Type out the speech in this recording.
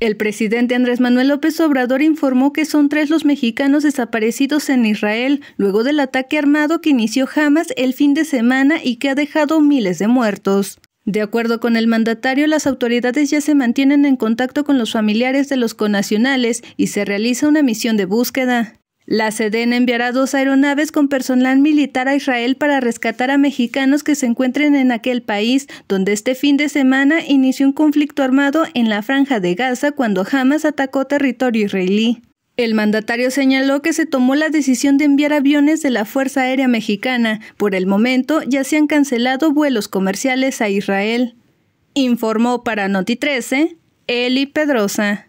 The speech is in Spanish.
El presidente Andrés Manuel López Obrador informó que son tres los mexicanos desaparecidos en Israel luego del ataque armado que inició Hamas el fin de semana y que ha dejado miles de muertos. De acuerdo con el mandatario, las autoridades ya se mantienen en contacto con los familiares de los conacionales y se realiza una misión de búsqueda. La SEDEN enviará dos aeronaves con personal militar a Israel para rescatar a mexicanos que se encuentren en aquel país, donde este fin de semana inició un conflicto armado en la franja de Gaza cuando Hamas atacó territorio israelí. El mandatario señaló que se tomó la decisión de enviar aviones de la Fuerza Aérea Mexicana. Por el momento ya se han cancelado vuelos comerciales a Israel. Informó para Noti 13 Eli Pedrosa.